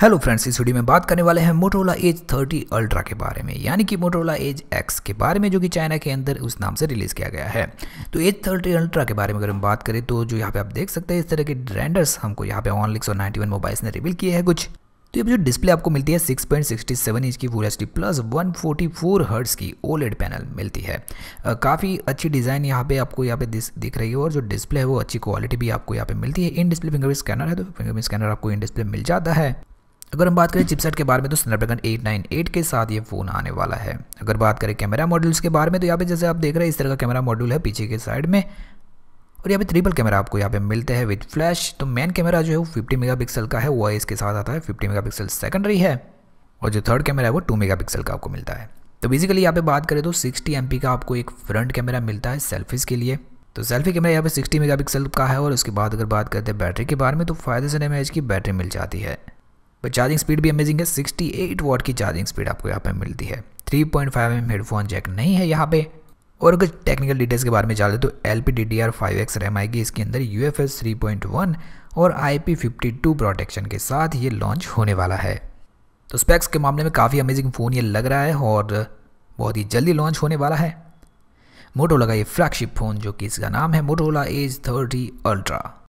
hello friends इस video में बात करने वाले हैं मोटोला एज 30 अल्ट्रा के बारे में यानी कि मोटोला एज एक्स के बारे में जो कि चाइना के अंदर उस नाम से रिलीज़ किया गया है तो एज 30 अल्ट्रा के बारे में अगर हम बात करें तो जो यहाँ पे आप देख सकते हैं इस तरह के ड्रेंडर्स हमको यहाँ पे ऑनलिक्स और नाइन्टी वन मोबाइल्स ने रिवील किए हैं कुछ तो ये जो डिस्प्ले आपको मिलती है 6.67 इंच की फुल एच प्लस 144 हर्ट्स की ओलेड पैनल e मिलती है काफ़ी अच्छी डिज़ाइन यहाँ पे आपको यहाँ पे दिख रही है और जो डिस्प्ले है वो अच्छी क्वालिटी भी आपको यहाँ पे मिलती है इन डिस्प्ले फिंगरप्रिंट स्कैनर है तो फिंगरप्रिंट स्कैनर आपको इन डिस्प्ले मिल जाता है अगर हम बात करें चिपसेट के बारे में तो स्नैपड्रैगन 898 के साथ ये फ़ोन आने वाला है अगर बात करें कैमरा मॉड्यूल्स के बारे में तो यहाँ पे जैसे आप देख रहे हैं इस तरह का कैमरा मॉड्यूल है पीछे के साइड में और यहाँ पे ट्रिपल कैमरा आपको यहाँ पे मिलते हैं विद फ्लैश तो मेन कैमरा जो है वो फिफ्टी मेगा का है वो इसके साथ आता है फिफ्टी मेगा सेकेंडरी है और जो थर्ड कैमरा है वो टू मेगा का आपको मिलता है तो बेसिकली यहाँ पे बात करें तो सिक्सटी एम का आपको एक फ्रंट कैमरा मिलता है सेल्फीज़ के लिए तो सेल्फी कैमरा यहाँ पे 60 मेगापिक्सल का है और उसके बाद अगर बात करते हैं बैटरी के बारे में तो फायदे से एम की बैटरी मिल जाती है बट चार्जिंग स्पीड भी अमेजिंग है 68 वाट की चार्जिंग स्पीड आपको यहाँ पे मिलती है 3.5 पॉइंट mm हेडफोन जैक नहीं है यहाँ पे और अगर टेक्निकल डिटेल्स के बारे में जान लें तो L P D D R five X RAM आएगी इसके अंदर U F S three point one और I P fifty two protection के साथ ये लॉन्च होने वाला है तो स्पेक्स के मामले में काफ़ी अमेजिंग फ़ोन ये लग रहा है और बहुत ही जल्दी लॉन्च होने वाला है मोटोला का ये फ्लैगशिप फ़ोन जो कि इसका नाम है मोटोला एज थर्टी अल्ट्रा